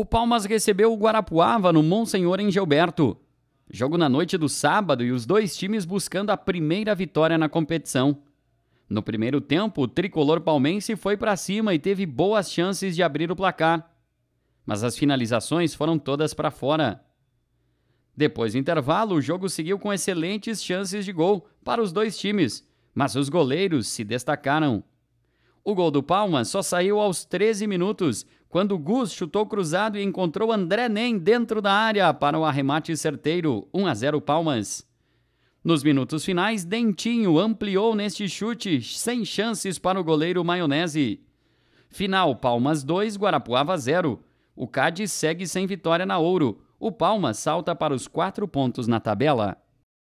o Palmas recebeu o Guarapuava no Monsenhor em Gilberto. Jogo na noite do sábado e os dois times buscando a primeira vitória na competição. No primeiro tempo, o tricolor palmense foi para cima e teve boas chances de abrir o placar. Mas as finalizações foram todas para fora. Depois do intervalo, o jogo seguiu com excelentes chances de gol para os dois times, mas os goleiros se destacaram. O gol do Palmas só saiu aos 13 minutos, quando Gus chutou cruzado e encontrou André Nem dentro da área para o arremate certeiro, 1 a 0 Palmas. Nos minutos finais, Dentinho ampliou neste chute, sem chances para o goleiro Maionese. Final Palmas 2, Guarapuava 0. O Cade segue sem vitória na Ouro. O Palmas salta para os quatro pontos na tabela.